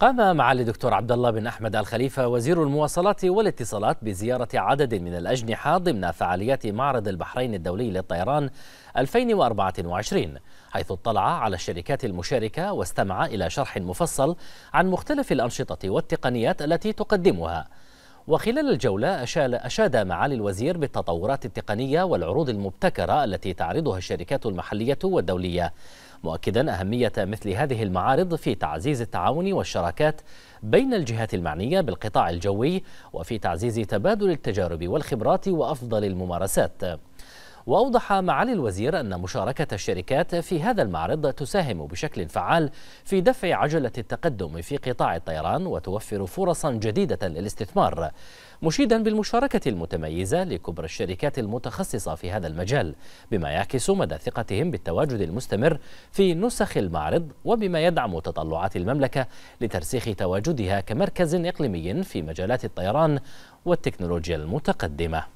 قام معالي الدكتور عبد الله بن احمد الخليفه وزير المواصلات والاتصالات بزياره عدد من الاجنحه ضمن فعاليات معرض البحرين الدولي للطيران 2024 حيث اطلع على الشركات المشاركه واستمع الى شرح مفصل عن مختلف الانشطه والتقنيات التي تقدمها. وخلال الجولة أشاد معالي الوزير بالتطورات التقنية والعروض المبتكرة التي تعرضها الشركات المحلية والدولية مؤكدا أهمية مثل هذه المعارض في تعزيز التعاون والشراكات بين الجهات المعنية بالقطاع الجوي وفي تعزيز تبادل التجارب والخبرات وأفضل الممارسات وأوضح معالي الوزير أن مشاركة الشركات في هذا المعرض تساهم بشكل فعال في دفع عجلة التقدم في قطاع الطيران وتوفر فرصا جديدة للاستثمار مشيدا بالمشاركة المتميزة لكبرى الشركات المتخصصة في هذا المجال بما يعكس مدى ثقتهم بالتواجد المستمر في نسخ المعرض وبما يدعم تطلعات المملكة لترسيخ تواجدها كمركز إقليمي في مجالات الطيران والتكنولوجيا المتقدمة